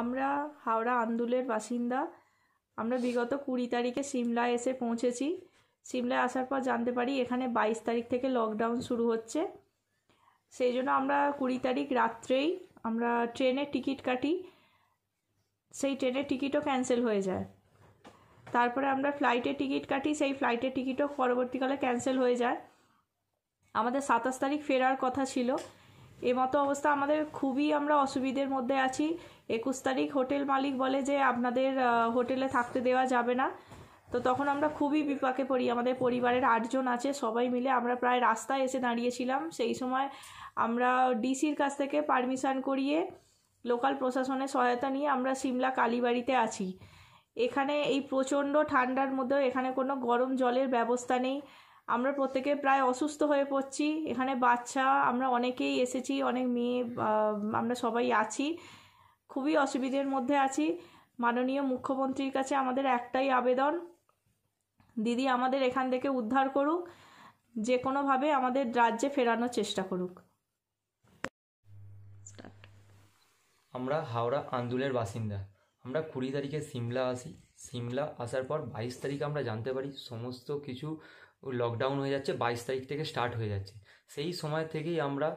আমরা হাওড়া আন্দুলের বাসিন্দা আমরা বিগত কুড়ি তারিখে সিমলায় এসে পৌঁছেছি সিমলায় আসার পর জানতে পারি এখানে বাইশ তারিখ থেকে লকডাউন শুরু হচ্ছে সেই জন্য আমরা কুড়ি তারিখ রাত্রেই আমরা ট্রেনের টিকিট কাটি সেই ট্রেনের টিকিটও ক্যান্সেল হয়ে যায় তারপরে আমরা ফ্লাইটের টিকিট কাটি সেই ফ্লাইটের টিকিটও পরবর্তীকালে ক্যান্সেল হয়ে যায় আমাদের সাতাশ তারিখ ফেরার কথা ছিল এ মতো অবস্থা আমাদের খুবই আমরা অসুবিধের মধ্যে আছি একুশ তারিখ হোটেল মালিক বলে যে আপনাদের হোটেলে থাকতে দেওয়া যাবে না তো তখন আমরা খুবই বিপাকে পড়ি আমাদের পরিবারের আটজন আছে সবাই মিলে আমরা প্রায় রাস্তায় এসে দাঁড়িয়েছিলাম সেই সময় আমরা ডিসির কাছ থেকে পারমিশন করিয়ে লোকাল প্রশাসনের সহায়তা নিয়ে আমরা সিমলা কালীবাড়িতে আছি এখানে এই প্রচণ্ড ঠান্ডার মধ্যেও এখানে কোনো গরম জলের ব্যবস্থা নেই আমরা প্রত্যেকে প্রায় অসুস্থ হয়ে পড়ছি এখানে বাচ্চা আমরা অনেকেই এসেছি অনেক মেয়ে আমরা সবাই আছি খুবই অসুবিধের মধ্যে আছি মাননীয় মুখ্যমন্ত্রীর কাছে আমাদের একটাই আবেদন দিদি আমাদের এখান থেকে উদ্ধার করুক যে কোনোভাবে আমাদের রাজ্যে ফেরানোর চেষ্টা করুক আমরা হাওড়া আন্দুলের বাসিন্দা আমরা কুড়ি তারিখে সিমলা আসি সিমলা আসার পর বাইশ তারিখ আমরা জানতে পারি সমস্ত কিছু লকডাউন হয়ে যাচ্ছে বাইশ তারিখ থেকে স্টার্ট হয়ে যাচ্ছে সেই সময় থেকেই আমরা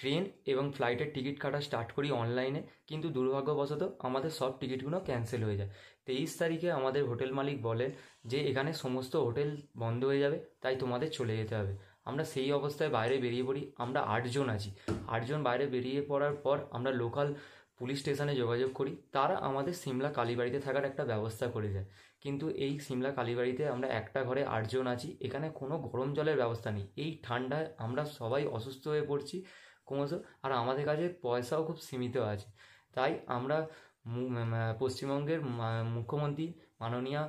ট্রেন এবং ফ্লাইটের টিকিট কাটা স্টার্ট করি অনলাইনে কিন্তু দুর্ভাগ্যবশত আমাদের সব টিকিটগুলো ক্যান্সেল হয়ে যায় তেইশ তারিখে আমাদের হোটেল মালিক বলেন যে এখানে সমস্ত হোটেল বন্ধ হয়ে যাবে তাই তোমাদের চলে যেতে হবে আমরা সেই অবস্থায় বাইরে বেরিয়ে পড়ি আমরা আটজন আছি আটজন বাইরে বেরিয়ে পড়ার পর আমরা লোকাল পুলিশ স্টেশনে যোগাযোগ করি তারা আমাদের সিমলা কালীবাড়িতে থাকার একটা ব্যবস্থা করে দেয় কিন্তু এই সিমলা কালীবাড়িতে আমরা একটা ঘরে আটজন আছি এখানে কোনো গরম জলের ব্যবস্থা নেই এই ঠান্ডায় আমরা সবাই অসুস্থ হয়ে পড়ছি ক্রমশ আর আমাদের কাছে পয়সাও খুব সীমিত আছে তাই আমরা পশ্চিমবঙ্গের মুখ্যমন্ত্রী মাননীয়া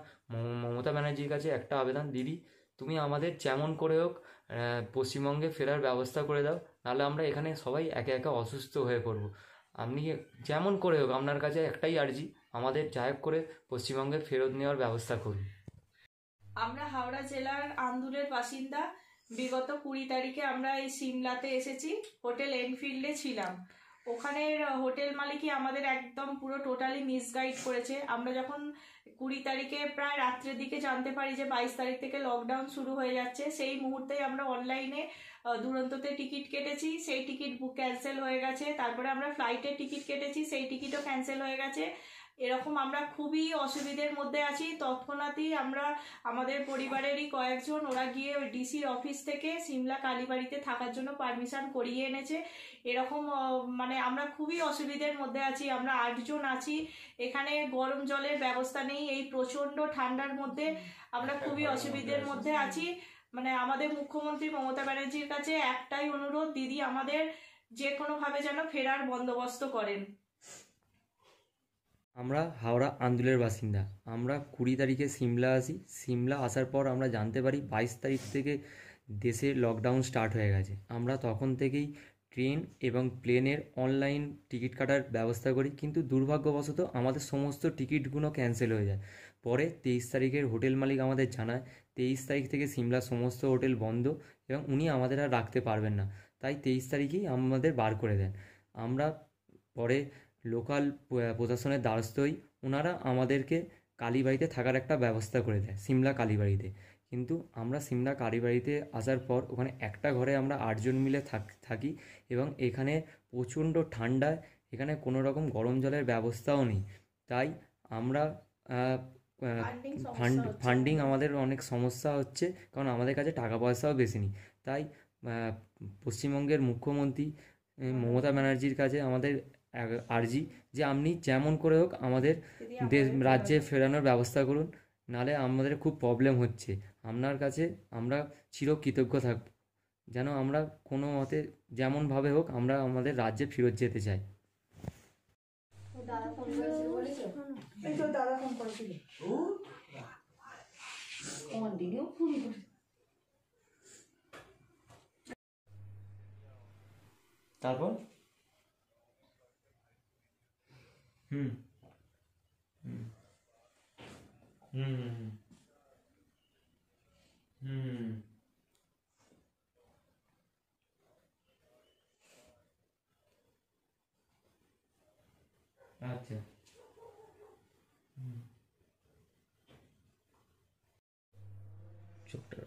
মমতা ব্যানার্জির কাছে একটা আবেদন দিদি তুমি আমাদের যেমন করে হোক পশ্চিমবঙ্গে ফেরার ব্যবস্থা করে দাও নাহলে আমরা এখানে সবাই একে একে অসুস্থ হয়ে পড়বো আপনি যেমন করে হোক আপনার কাছে একটাই আর্জি আমাদের জায়গ করে পশ্চিমবঙ্গে ফেরত নেওয়ার ব্যবস্থা করুন আমরা হাওড়া জেলার আন্দুলের বাসিন্দা বিগত কুড়ি তারিখে আমরা এই সিমলাতে এসেছি হোটেল এনফিল্ডে ছিলাম ওখানের হোটেল মালিকই আমাদের একদম পুরো টোটালি মিসগাইড করেছে আমরা যখন কুড়ি তারিখে প্রায় রাত্রের দিকে জানতে পারি যে বাইশ তারিখ থেকে লকডাউন শুরু হয়ে যাচ্ছে সেই মুহূর্তে আমরা অনলাইনে দুরন্ততে টিকিট কেটেছি সেই টিকিট বুক ক্যান্সেল হয়ে গেছে তারপরে আমরা ফ্লাইটের টিকিট কেটেছি সেই টিকিটও ক্যান্সেল হয়ে গেছে এরকম আমরা খুবই অসুবিধের মধ্যে আছি তৎক্ষণাৎই আমরা আমাদের পরিবারেরই কয়েকজন ওরা গিয়ে ওই ডিসির অফিস থেকে সিমলা কালীবাড়িতে থাকার জন্য পারমিশন করিয়ে এনেছে এরকম মানে আমরা খুবই অসুবিধের মধ্যে আছি আমরা আটজন আছি এখানে গরম জলের ব্যবস্থা নেই এই প্রচণ্ড ঠান্ডার মধ্যে আমরা হ্যাঁ, খুবই অসুবিধের মধ্যে আছি মানে আমাদের মুখ্যমন্ত্রী মমতা ব্যানার্জির কাছে একটাই অনুরোধ দিদি আমাদের যে কোনোভাবে যেন ফেরার বন্দোবস্ত করেন আমরা হাওড়া আন্দুলের বাসিন্দা আমরা কুড়ি তারিখে সিমলা আসি সিমলা আসার পর আমরা জানতে পারি বাইশ তারিখ থেকে দেশে লকডাউন স্টার্ট হয়ে গেছে আমরা তখন থেকেই ট্রেন এবং প্লেনের অনলাইন টিকিট কাটার ব্যবস্থা করি কিন্তু দুর্ভাগ্যবশত আমাদের সমস্ত টিকিটগুলো ক্যান্সেল হয়ে যায় পরে তেইশ তারিখের হোটেল মালিক আমাদের জানায় তেইশ তারিখ থেকে সিমলার সমস্ত হোটেল বন্ধ এবং উনি আমাদের আর রাখতে পারবেন না তাই তেইশ তারিখেই আমাদের বার করে দেন আমরা পরে লোকাল প্রশাসনের দ্বারস্থই ওনারা আমাদেরকে কালীবাড়িতে থাকার একটা ব্যবস্থা করে দেয় সিমলা কালীবাড়িতে কিন্তু আমরা সিমলা কালীবাড়িতে আসার পর ওখানে একটা ঘরে আমরা আটজন মিলে থাকি এবং এখানে প্রচণ্ড ঠান্ডায় এখানে কোনো রকম গরম জলের ব্যবস্থাও নেই তাই আমরা ফান্ড ফান্ডিং আমাদের অনেক সমস্যা হচ্ছে কারণ আমাদের কাছে টাকা পয়সাও বেশি নেই তাই পশ্চিমবঙ্গের মুখ্যমন্ত্রী মমতা ব্যানার্জির কাছে আমাদের আর্জি যে আপনি যেমন করে হোক আমাদের দেশ রাজ্যে ফেরানোর ব্যবস্থা করুন নালে আমাদের খুব প্রবলেম হচ্ছে আপনার কাছে আমরা চিরকৃতজ্ঞ থাকব যেন আমরা কোনো মতে যেমনভাবে হোক আমরা আমাদের রাজ্যে ফেরত যেতে চাই তারপর अच्छा hmm. छोटा hmm. hmm.